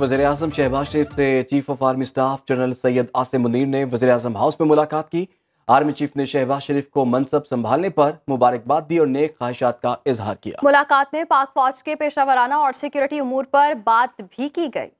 वजे अजम शहबाज शरीफ से chief of army staff general Syed Asim Munir ने वजे अजम हाउस में मुलाकात की आर्मी चीफ ने शहबाज शरीफ को मनसब संभालने पर मुबारकबाद दी और नेक ख्वाहिशात का इजहार किया मुलाकात में पाक फौज के पेशा वाराना और सिक्योरिटी उमूर पर बात भी की गई